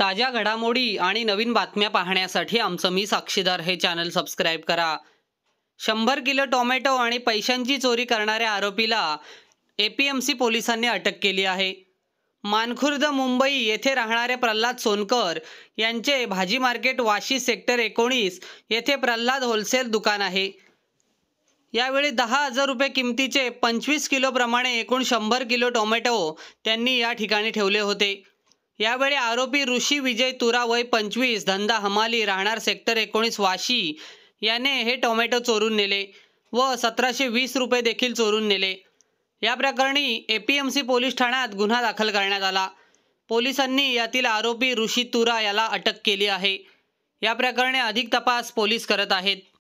ताज्या घडामोडी आणि नवीन बातम्या पाहण्यासाठी आमचं मी साक्षीदार हे चॅनल सबस्क्राईब करा शंभर किलो टोमॅटो आणि पैशांची चोरी करणाऱ्या आरोपीला ए पी एम सी पोलिसांनी अटक केली आहे मानखुर्द मुंबई येथे राहणारे प्रल्हाद सोनकर यांचे भाजी मार्केट वाशी सेक्टर एकोणीस येथे प्रल्हाद होलसेल दुकान आहे यावेळी दहा हजार रुपये किमतीचे पंचवीस किलोप्रमाणे एकूण शंभर किलो टोमॅटो त्यांनी या ठिकाणी ठेवले होते यावेळी आरोपी ऋषी विजय तुरा वय पंचवीस धंदा हमाली राहणार सेक्टर एकोणीस वाशी याने हे टोमॅटो चोरून नेले व सतराशे वीस रुपये देखील चोरून नेले या प्रकरणी एपीएमसी पोलीस ठाण्यात गुन्हा दाखल करण्यात आला पोलिसांनी यातील आरोपी ऋषी तुरा याला अटक केली आहे या प्रकरणी अधिक तपास पोलीस करत आहेत